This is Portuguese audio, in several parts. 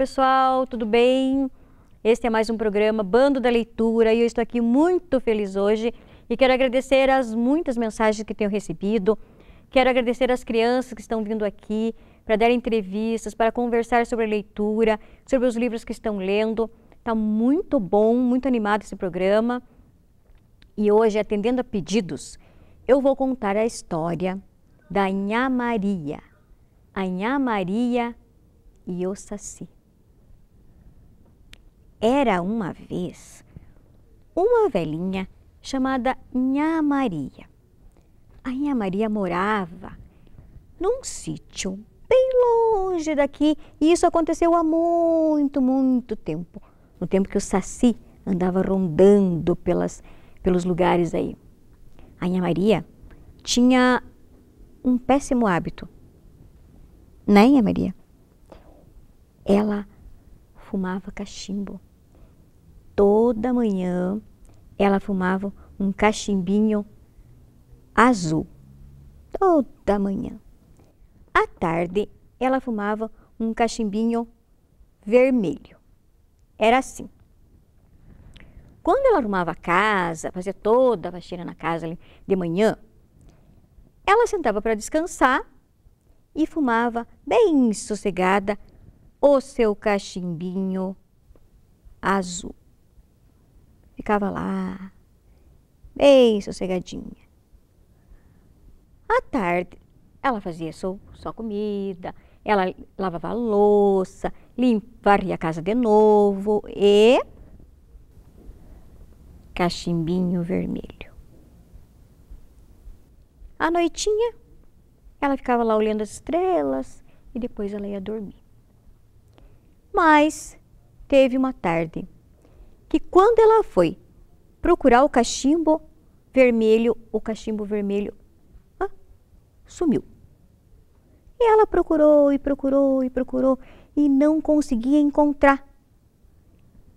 pessoal, tudo bem? Este é mais um programa Bando da Leitura e eu estou aqui muito feliz hoje e quero agradecer as muitas mensagens que tenho recebido. Quero agradecer as crianças que estão vindo aqui para dar entrevistas, para conversar sobre a leitura, sobre os livros que estão lendo. Está muito bom, muito animado esse programa. E hoje, atendendo a pedidos, eu vou contar a história da Anha Maria, a Maria e o Saci. Era uma vez uma velhinha chamada Nhá Maria. A Nhá Maria morava num sítio bem longe daqui e isso aconteceu há muito, muito tempo. No tempo que o Saci andava rondando pelas, pelos lugares aí. A Nhá Maria tinha um péssimo hábito. Né, Nhá Maria? Ela fumava cachimbo toda manhã ela fumava um cachimbinho azul. Toda manhã. À tarde, ela fumava um cachimbinho vermelho. Era assim. Quando ela arrumava a casa, fazia toda a faxina na casa de manhã, ela sentava para descansar e fumava bem sossegada o seu cachimbinho azul ficava lá, bem sossegadinha. À tarde, ela fazia só, só comida, ela lavava a louça, limparia a casa de novo e cachimbinho vermelho. À noitinha, ela ficava lá olhando as estrelas e depois ela ia dormir. Mas teve uma tarde que quando ela foi procurar o cachimbo vermelho, o cachimbo vermelho ah, sumiu. E ela procurou e procurou e procurou e não conseguia encontrar.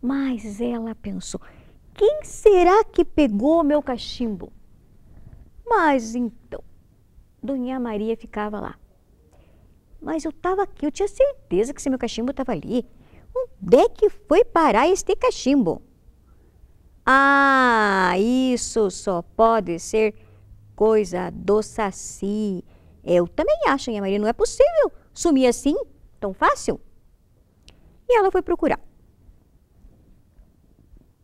Mas ela pensou: quem será que pegou meu cachimbo? Mas então, Dona Maria ficava lá. Mas eu estava aqui, eu tinha certeza que esse meu cachimbo estava ali. Onde é que foi parar este cachimbo? Ah, isso só pode ser coisa do saci. Eu também acho, minha Maria, não é possível sumir assim, tão fácil. E ela foi procurar.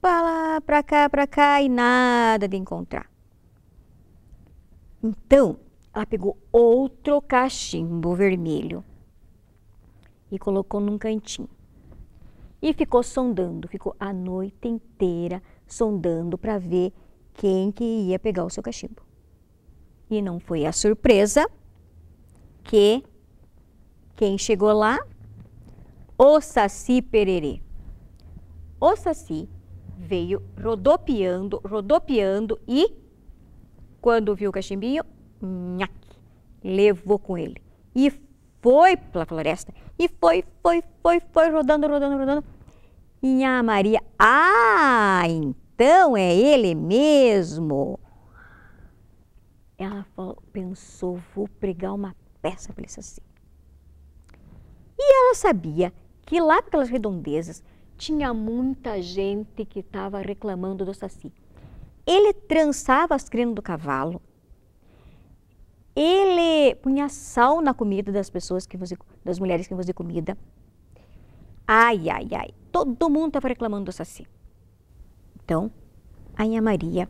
Para lá, para cá, para cá e nada de encontrar. Então, ela pegou outro cachimbo vermelho e colocou num cantinho. E ficou sondando, ficou a noite inteira sondando para ver quem que ia pegar o seu cachimbo. E não foi a surpresa que quem chegou lá? O Saci Pererê. O Saci veio rodopiando, rodopiando e quando viu o cachimbinho, nhaque, levou com ele. E foi pela floresta e foi, foi, foi, foi rodando, rodando, rodando. Minha Maria, ah, então é ele mesmo. Ela falou, pensou, vou pregar uma peça para esse assim. E ela sabia que lá pelas redondezas tinha muita gente que estava reclamando do saci. Ele trançava as crinas do cavalo, ele punha sal na comida das pessoas que você, das mulheres que faziam comida. Ai, ai, ai. Todo mundo estava reclamando do saci. Então, a Inha Maria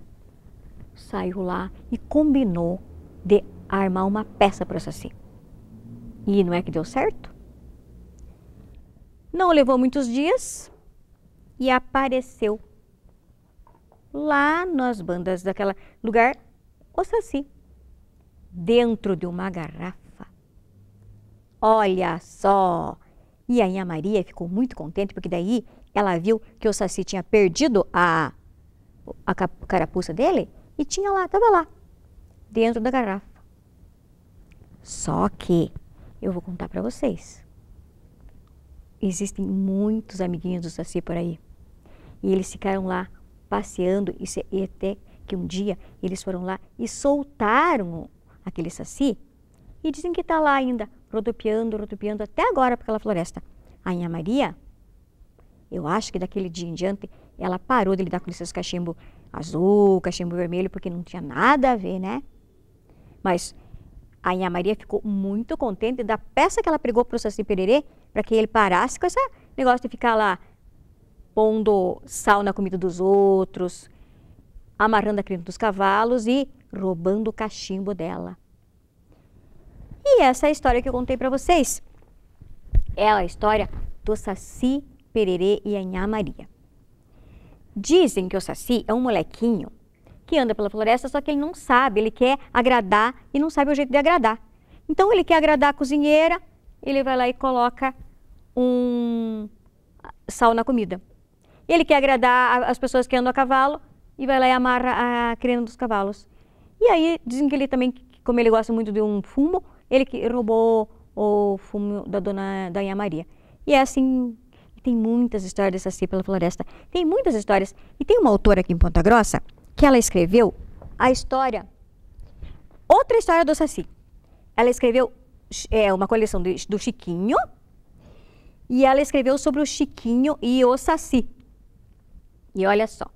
saiu lá e combinou de armar uma peça para o saci. E não é que deu certo? Não levou muitos dias e apareceu lá nas bandas daquela lugar o saci dentro de uma garrafa. Olha só! E a Maria ficou muito contente, porque daí ela viu que o Saci tinha perdido a, a carapuça dele e tinha lá, estava lá, dentro da garrafa. Só que eu vou contar para vocês. Existem muitos amiguinhos do Saci por aí. E eles ficaram lá passeando e, se, e até que um dia eles foram lá e soltaram aquele saci, e dizem que está lá ainda, rodopiando, rodopiando, até agora aquela floresta. A Inha Maria, eu acho que daquele dia em diante, ela parou de lidar com esses cachimbo azul, cachimbo vermelho, porque não tinha nada a ver, né? Mas a Inha Maria ficou muito contente da peça que ela pregou para o Saci Pererê, para que ele parasse com esse negócio de ficar lá pondo sal na comida dos outros, amarrando a crina dos cavalos e roubando o cachimbo dela. E essa é a história que eu contei para vocês. É a história do Saci, Pererê e a Maria. Dizem que o Saci é um molequinho que anda pela floresta, só que ele não sabe, ele quer agradar e não sabe o jeito de agradar. Então ele quer agradar a cozinheira, ele vai lá e coloca um sal na comida. Ele quer agradar as pessoas que andam a cavalo e vai lá e amarra a crina dos cavalos. E aí dizem que ele também, como ele gosta muito de um fumo, ele que roubou o fumo da dona Danha Maria. E é assim, tem muitas histórias dessa assim pela floresta. Tem muitas histórias. E tem uma autora aqui em Ponta Grossa que ela escreveu a história, outra história do Saci. Ela escreveu é, uma coleção do, do Chiquinho e ela escreveu sobre o Chiquinho e o Saci. E olha só,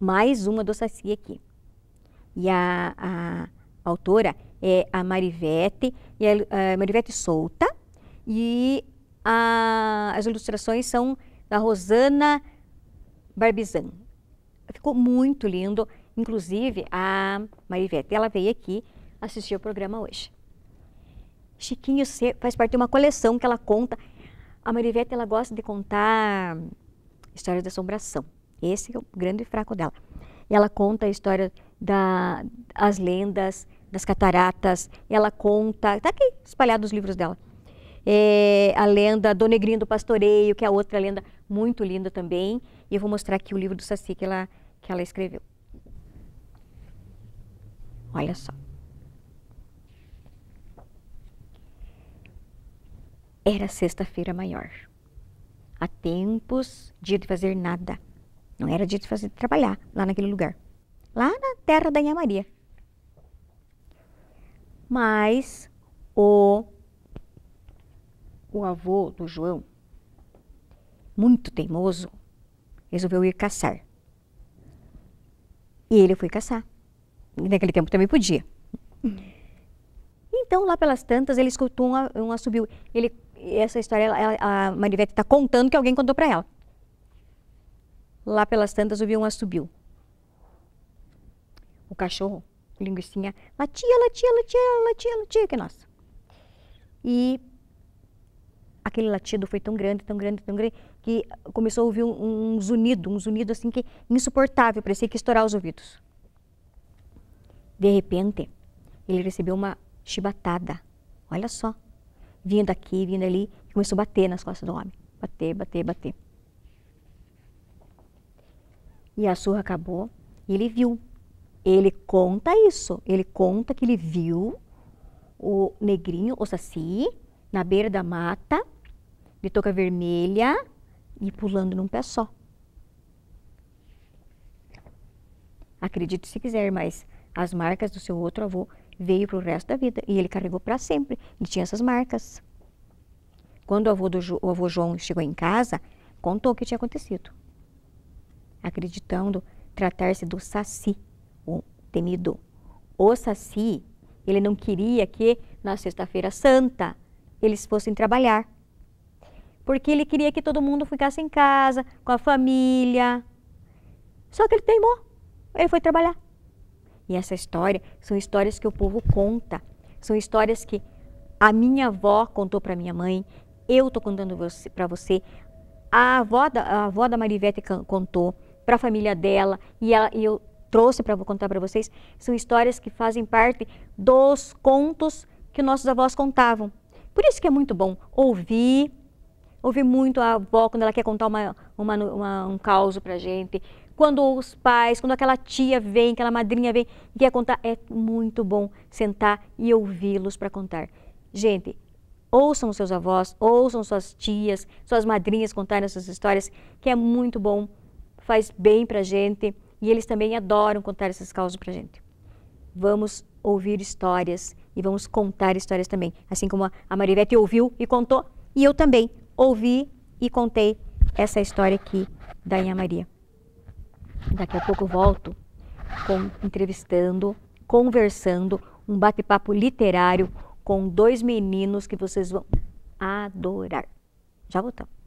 mais uma do Saci aqui e a, a autora é a Marivete, e a, a Marivete Solta, e a, as ilustrações são da Rosana Barbizan. Ficou muito lindo, inclusive a Marivete, ela veio aqui assistir o programa hoje. Chiquinho C faz parte de uma coleção que ela conta. A Marivete, ela gosta de contar histórias de assombração. Esse é o grande fraco dela. Ela conta a história da, as lendas, das cataratas, ela conta, está aqui espalhado os livros dela. É, a lenda do Negrinho do Pastoreio, que é outra lenda muito linda também. E eu vou mostrar aqui o livro do Saci que ela, que ela escreveu. Olha só. Era sexta-feira maior. Há tempos, dia de fazer nada. Não era dia de fazer de trabalhar lá naquele lugar. Lá na terra da Inha Maria. Mas o, o avô do João, muito teimoso, resolveu ir caçar. E ele foi caçar. E naquele tempo também podia. Então, lá pelas tantas, ele escutou um, um assobio. Ele, essa história, ela, a Marivete está contando que alguém contou para ela. Lá pelas tantas, ouviu um assobio o cachorro, linguiçinha, latia, latia, latia, latia, latia, que nossa. E aquele latido foi tão grande, tão grande, tão grande, que começou a ouvir um, um zunido, um zunido assim que insuportável, parecia que estourar os ouvidos. De repente, ele recebeu uma chibatada. Olha só. Vindo aqui, vindo ali, começou a bater nas costas do homem. Bater, bater, bater. E a surra acabou e ele viu ele conta isso. Ele conta que ele viu o negrinho, o saci, na beira da mata, de touca vermelha e pulando num pé só. Acredite se quiser, mas as marcas do seu outro avô veio para o resto da vida e ele carregou para sempre. Ele tinha essas marcas. Quando o avô, do, o avô João chegou em casa, contou o que tinha acontecido, acreditando tratar-se do saci temido. O Saci, ele não queria que na Sexta-feira Santa eles fossem trabalhar. Porque ele queria que todo mundo ficasse em casa, com a família. Só que ele teimou. Ele foi trabalhar. E essa história são histórias que o povo conta. São histórias que a minha avó contou para minha mãe, eu estou contando para você, a avó da, a avó da Marivete contou para a família dela e, ela, e eu trouxe para contar para vocês são histórias que fazem parte dos contos que nossos avós contavam. Por isso que é muito bom ouvir, ouvir muito a avó quando ela quer contar uma, uma, uma, um caos para gente. Quando os pais, quando aquela tia vem, aquela madrinha vem e quer contar, é muito bom sentar e ouvi-los para contar. Gente, ouçam seus avós, ouçam suas tias, suas madrinhas contarem essas histórias, que é muito bom, faz bem para a gente e eles também adoram contar essas causas para gente. Vamos ouvir histórias e vamos contar histórias também. Assim como a Marivete ouviu e contou, e eu também ouvi e contei essa história aqui da Inha Maria. Daqui a pouco volto com, entrevistando, conversando, um bate-papo literário com dois meninos que vocês vão adorar. Já voltamos.